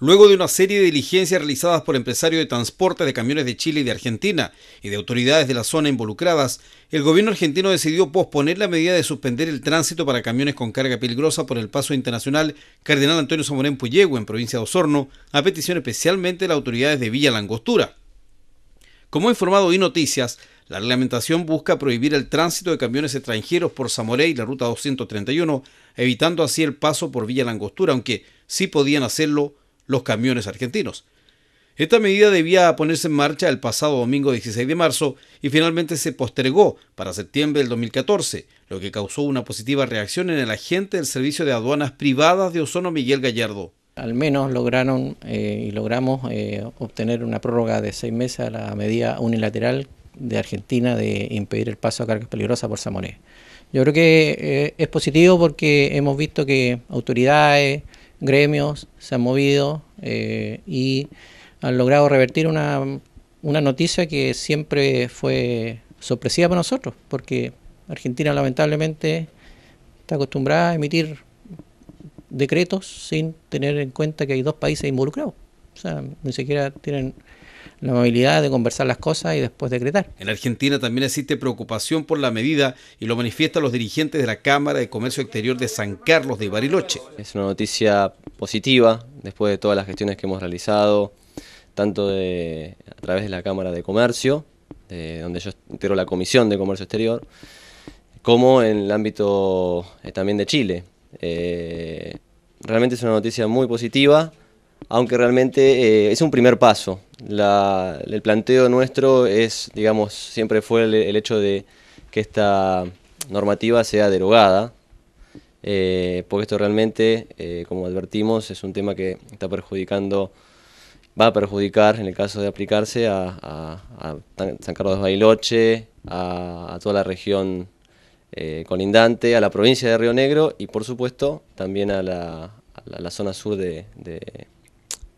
Luego de una serie de diligencias realizadas por empresarios de transporte de camiones de Chile y de Argentina y de autoridades de la zona involucradas, el gobierno argentino decidió posponer la medida de suspender el tránsito para camiones con carga peligrosa por el paso internacional Cardenal Antonio Zamorén Puyegu en provincia de Osorno, a petición especialmente de las autoridades de Villa Langostura. Como ha informado hoy Noticias, la reglamentación busca prohibir el tránsito de camiones extranjeros por Zamoré y la ruta 231, evitando así el paso por Villa Langostura, aunque sí podían hacerlo los camiones argentinos. Esta medida debía ponerse en marcha el pasado domingo 16 de marzo y finalmente se postergó para septiembre del 2014, lo que causó una positiva reacción en el agente del Servicio de Aduanas Privadas de Ozono Miguel Gallardo. Al menos lograron eh, y logramos eh, obtener una prórroga de seis meses a la medida unilateral de Argentina de impedir el paso a cargas peligrosas por Samoné. Yo creo que eh, es positivo porque hemos visto que autoridades, gremios se han movido eh, y han logrado revertir una, una noticia que siempre fue sorpresiva para nosotros, porque Argentina lamentablemente está acostumbrada a emitir decretos sin tener en cuenta que hay dos países involucrados. O sea, ni siquiera tienen la amabilidad de conversar las cosas y después decretar. En Argentina también existe preocupación por la medida y lo manifiestan los dirigentes de la Cámara de Comercio Exterior de San Carlos de Bariloche. Es una noticia positiva después de todas las gestiones que hemos realizado, tanto de, a través de la Cámara de Comercio, donde yo entero la Comisión de Comercio Exterior, como en el ámbito eh, también de Chile. Eh, realmente es una noticia muy positiva aunque realmente eh, es un primer paso. el planteo nuestro es, digamos, siempre fue el, hecho de que esta normativa sea derogada, eh, porque esto realmente, eh, como advertimos, es un tema que está perjudicando, va a perjudicar en el caso de aplicarse a, San Carlos de Bailoche, a, toda la región colindante, a la provincia de Río Negro y por supuesto también a la, zona sur de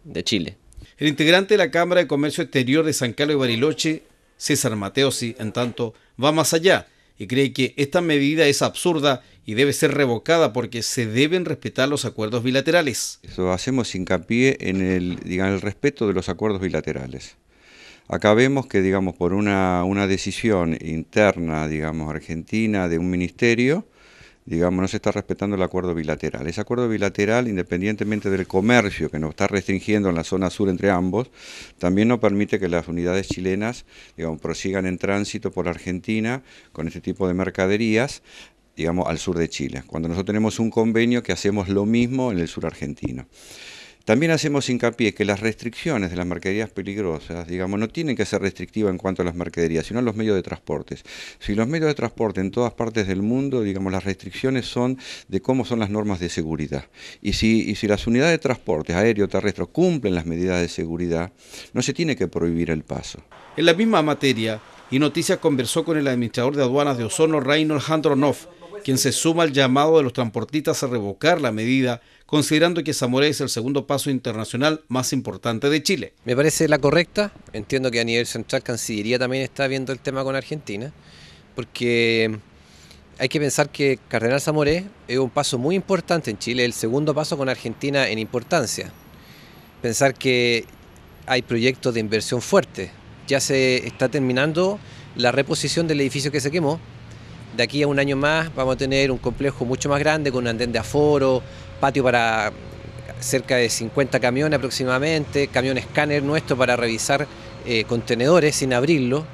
de Chile. El integrante de la Cámara de Comercio Exterior de San Carlos y Bariloche, César Mateosi, en tanto, va más allá y cree que esta medida es absurda y debe ser revocada porque se deben respetar los acuerdos bilaterales. Eso hacemos hincapié en el, el respeto de los acuerdos bilaterales. Acá vemos que, digamos, por una, una decisión interna, digamos, argentina de un ministerio, digamos, no se está respetando el acuerdo bilateral. Ese acuerdo bilateral, independientemente del comercio que nos está restringiendo en la zona sur entre ambos, también nos permite que las unidades chilenas, digamos, prosigan en tránsito por Argentina con este tipo de mercaderías, digamos, al sur de Chile, cuando nosotros tenemos un convenio que hacemos lo mismo en el sur argentino. También hacemos hincapié que las restricciones de las mercaderías peligrosas, digamos, no tienen que ser restrictivas en cuanto a las mercaderías, sino a los medios de transporte. Si los medios de transporte en todas partes del mundo, digamos, las restricciones son de cómo son las normas de seguridad. Y si, las unidades de transporte aéreo terrestre cumplen las medidas de seguridad, no se tiene que prohibir el paso. En la misma materia, y Noticias conversó con el administrador de aduanas de Osorno, Reinhold Handronov, quien se suma al llamado de los transportistas a revocar la medida, considerando que Zamoré es el segundo paso internacional más importante de Chile. Me parece la correcta, entiendo que a nivel central Cancillería también está viendo el tema con Argentina, porque hay que pensar que Cardenal Zamoré es un paso muy importante en Chile, el segundo paso con Argentina en importancia. Pensar que hay proyectos de inversión fuerte, ya se está terminando la reposición del edificio que se quemó, de aquí a un año más vamos a tener un complejo mucho más grande con un andén de aforo, patio para cerca de 50 camiones aproximadamente, camión escáner nuestro para revisar eh, contenedores sin abrirlo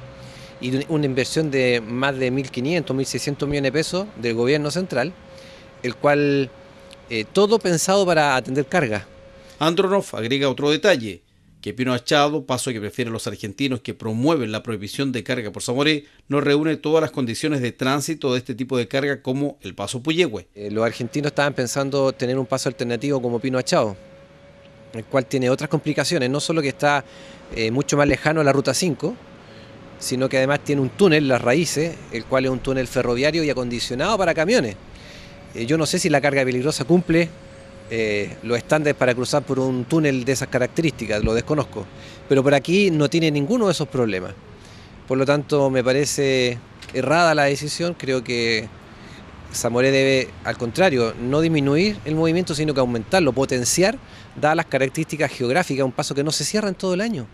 y una inversión de más de 1.500, 1.600 millones de pesos del gobierno central, el cual eh, todo pensado para atender carga. Andronov agrega otro detalle que Pino Achado, paso que prefieren los argentinos que promueven la prohibición de carga por Zamoré, no reúne todas las condiciones de tránsito de este tipo de carga como el paso Puyehue. Eh, los argentinos estaban pensando tener un paso alternativo como Pino Achado, el cual tiene otras complicaciones, no solo que está eh, mucho más lejano a la Ruta 5, sino que además tiene un túnel, las raíces, el cual es un túnel ferroviario y acondicionado para camiones. Eh, yo no sé si la carga peligrosa cumple eh, los estándares para cruzar por un túnel de esas características, lo desconozco. Pero por aquí no tiene ninguno de esos problemas. Por lo tanto, me parece errada la decisión. Creo que Zamoré debe, al contrario, no disminuir el movimiento, sino que aumentarlo, potenciar, dadas las características geográficas, un paso que no se cierra en todo el año.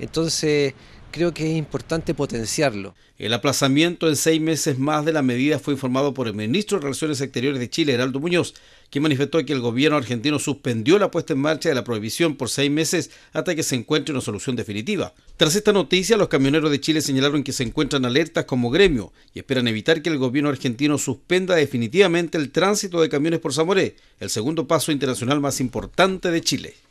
Entonces, creo que es importante potenciarlo. El aplazamiento en seis meses más de la medida fue informado por el ministro de Relaciones Exteriores de Chile, Heraldo Muñoz, quien manifestó que el gobierno argentino suspendió la puesta en marcha de la prohibición por seis meses hasta que se encuentre una solución definitiva. Tras esta noticia, los camioneros de Chile señalaron que se encuentran alertas como gremio y esperan evitar que el gobierno argentino suspenda definitivamente el tránsito de camiones por Zamoré, el segundo paso internacional más importante de Chile.